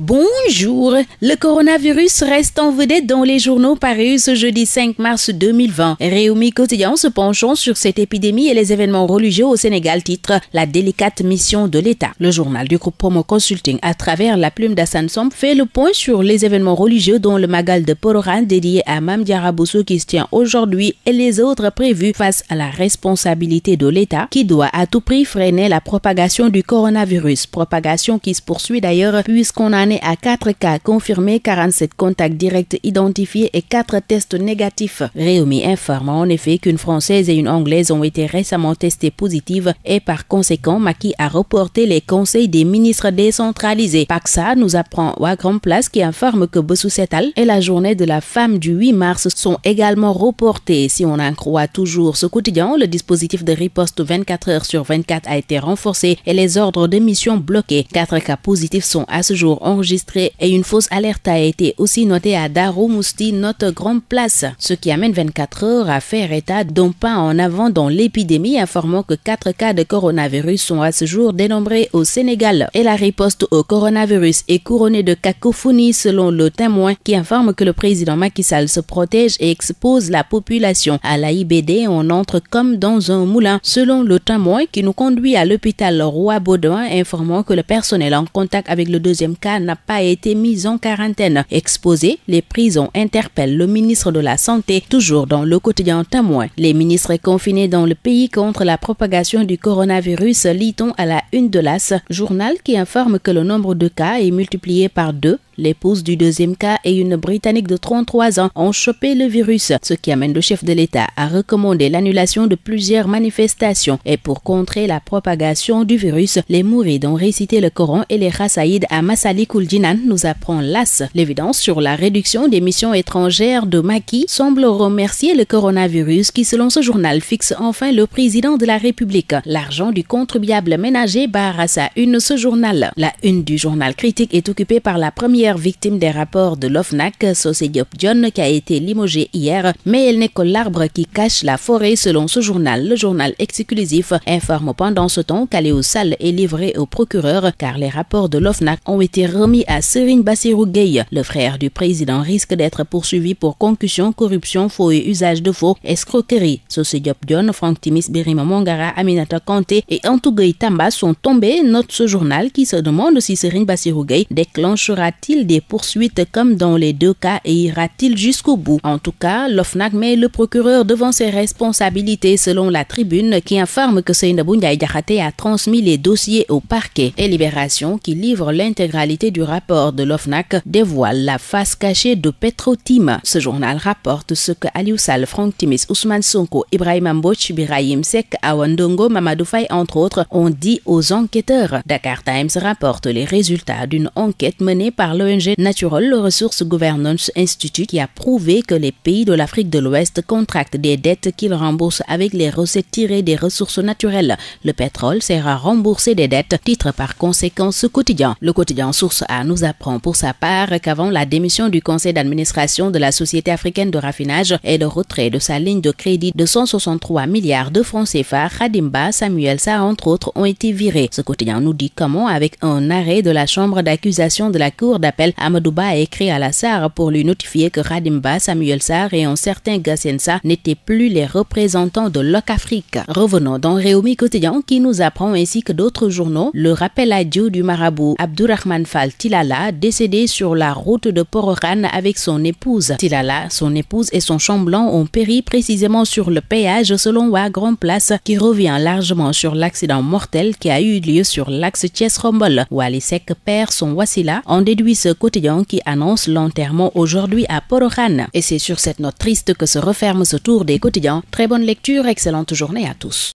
Bonjour. Le coronavirus reste en vedette dans les journaux parus ce jeudi 5 mars 2020. Réumi Quotidien se penchant sur cette épidémie et les événements religieux au Sénégal titre La délicate mission de l'État. Le journal du groupe Promo Consulting à travers la plume d'Assan fait le point sur les événements religieux dont le magal de Pororan dédié à Mam qui se tient aujourd'hui et les autres prévus face à la responsabilité de l'État qui doit à tout prix freiner la propagation du coronavirus. Propagation qui se poursuit d'ailleurs puisqu'on a à 4 cas confirmés, 47 contacts directs identifiés et 4 tests négatifs. Réumi informe en effet qu'une Française et une Anglaise ont été récemment testées positives et par conséquent, Maki a reporté les conseils des ministres décentralisés. Paxa nous apprend Wagram Place qui informe que Bessou Setal et la journée de la femme du 8 mars sont également reportées. Si on en croit toujours ce quotidien, le dispositif de riposte 24 heures sur 24 a été renforcé et les ordres d'émission bloqués. 4 cas positifs sont à ce jour en et une fausse alerte a été aussi notée à Daroumousti, notre grande place, ce qui amène 24 heures à faire état d'un pas en avant dans l'épidémie, informant que 4 cas de coronavirus sont à ce jour dénombrés au Sénégal. Et la riposte au coronavirus est couronnée de cacophonie selon le témoin qui informe que le président Macky Sall se protège et expose la population. À la IBD, on entre comme dans un moulin, selon le témoin qui nous conduit à l'hôpital Roi Baudouin, informant que le personnel en contact avec le deuxième cas n'a pas été mise en quarantaine. Exposé, les prisons interpellent le ministre de la Santé, toujours dans le quotidien témoin. Les ministres confinés dans le pays contre la propagation du coronavirus, lit-on à la une de l'AS, journal qui informe que le nombre de cas est multiplié par deux L'épouse du deuxième cas et une Britannique de 33 ans ont chopé le virus, ce qui amène le chef de l'État à recommander l'annulation de plusieurs manifestations. Et pour contrer la propagation du virus, les mourides ont récité le Coran et les Rassaïdes à Massali Kouldinan nous apprend l'AS. L'évidence sur la réduction des missions étrangères de Maki semble remercier le coronavirus qui, selon ce journal, fixe enfin le président de la République. L'argent du contribuable ménager barre à sa une ce journal. La une du journal critique est occupée par la première victime des rapports de l'OFNAC, Sosé Diop John, qui a été limogé hier, mais elle n'est que l'arbre qui cache la forêt selon ce journal. Le journal exclusif informe pendant ce temps qu'Aléo salle est livré au procureur car les rapports de l'OFNAC ont été remis à Serine Bassirou Gueye. Le frère du président risque d'être poursuivi pour concussion, corruption, faux et usage de faux, escroquerie. Sosé Diop John, Franck Timis Birima Mongara, Aminata Kanté et Antugay Tamba sont tombés, note ce journal qui se demande si Serine Bassirou Gueye déclenchera-t-il des poursuites comme dans les deux cas et ira-t-il jusqu'au bout En tout cas, l'OFNAC met le procureur devant ses responsabilités selon la tribune qui informe que Seynabou Diarraté a transmis les dossiers au parquet. Et Libération, qui livre l'intégralité du rapport de l'OFNAC, dévoile la face cachée de Petrotim. Ce journal rapporte ce que Aliou Sal, Franck Timis, Ousmane Sonko, Ibrahim Amboch, Biraïm Sek, Awandongo, Mamadou Faye, entre autres, ont dit aux enquêteurs. Dakar Times rapporte les résultats d'une enquête menée par le Naturel, Natural Resource Governance Institute qui a prouvé que les pays de l'Afrique de l'Ouest contractent des dettes qu'ils remboursent avec les recettes tirées des ressources naturelles. Le pétrole sert à rembourser des dettes, titre par conséquent ce quotidien. Le quotidien Source A nous apprend pour sa part qu'avant la démission du conseil d'administration de la Société africaine de raffinage et le retrait de sa ligne de crédit de 163 milliards de francs CFA, Khadimba, Samuel Sa, entre autres, ont été virés. Ce quotidien nous dit comment, avec un arrêt de la chambre d'accusation de la Cour d'appel appel, Amadouba a écrit à la SAR pour lui notifier que Radimba, Samuel SAR et un certain Gassensa n'étaient plus les représentants de Afrique. Revenons dans Réumi Quotidien qui nous apprend ainsi que d'autres journaux le rappel à Dieu du marabout Abdurrahman Fal Tilala, décédé sur la route de Pororan avec son épouse. Tilala, son épouse et son chamblant ont péri précisément sur le péage selon Grand Place qui revient largement sur l'accident mortel qui a eu lieu sur l'axe Thiès-Rombol. Walisek perd son Wassila en déduisant ce quotidien qui annonce l'enterrement aujourd'hui à Porohan. Et c'est sur cette note triste que se referme ce tour des quotidiens. Très bonne lecture, excellente journée à tous.